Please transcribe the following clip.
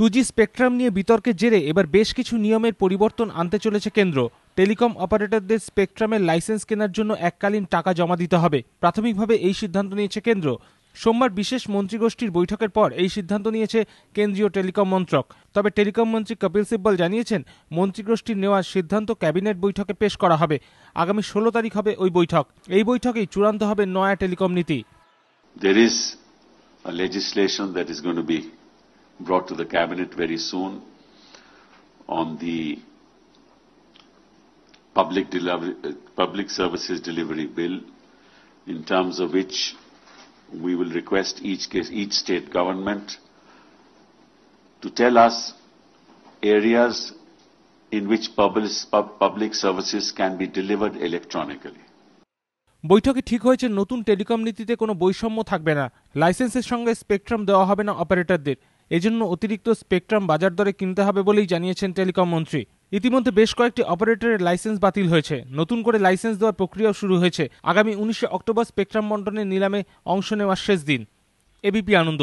Two spectrum নিয়ে বিতর্কের জেরে এবার বেশ কিছু নিয়মের পরিবর্তন আনতে চলেছে কেন্দ্র টেলিকম অপারেটরদের স্পেকট্রামের লাইসেন্স কেনার জন্য এককালীন টাকা জমা দিতে হবে প্রাথমিকভাবে এই সিদ্ধান্ত নিয়েছে কেন্দ্র সোমবার বিশেষ মন্ত্রীগোষ্ঠীর বৈঠকের পর এই সিদ্ধান্ত নিয়েছে কেন্দ্রীয় টেলিকম মন্ত্রক তবে টেলিকম মন্ত্রী কপিল সিব্বল জানিয়েছেন মন্ত্রীগোষ্ঠীর নেওয়া সিদ্ধান্ত ক্যাবিনেট বৈঠকে পেশ করা হবে আগামী ষোলো তারিখ হবে ওই বৈঠক এই বৈঠকেই চূড়ান্ত হবে নয়া টেলিকম নীতি brought to the cabinet very soon on the public, delivery, public services delivery bill in terms of which we will request each, case, each state government to tell us areas in which public, public services can be delivered electronically. বৈঠকে ঠিক হয়েছে নতুন telecom নীতিতে কোনো বৈষম্য থাকবে না লাইসেন্সের সঙ্গে স্পেকট্রাম দেওয়া হবে না অপারেটরদের এজন্য অতিরিক্ত স্পেকট্রাম বাজার দরে কিনতে হবে বলেই জানিয়েছেন টেলিকম মন্ত্রী ইতিমধ্যে বেশ কয়েকটি অপারেটরের লাইসেন্স বাতিল হয়েছে নতুন করে লাইসেন্স দেওয়ার প্রক্রিয়াও শুরু হয়েছে আগামী উনিশে অক্টোবর স্পেকট্রাম বন্টনের নিলামে অংশ নেওয়ার শেষ দিন এবিপি আনন্দ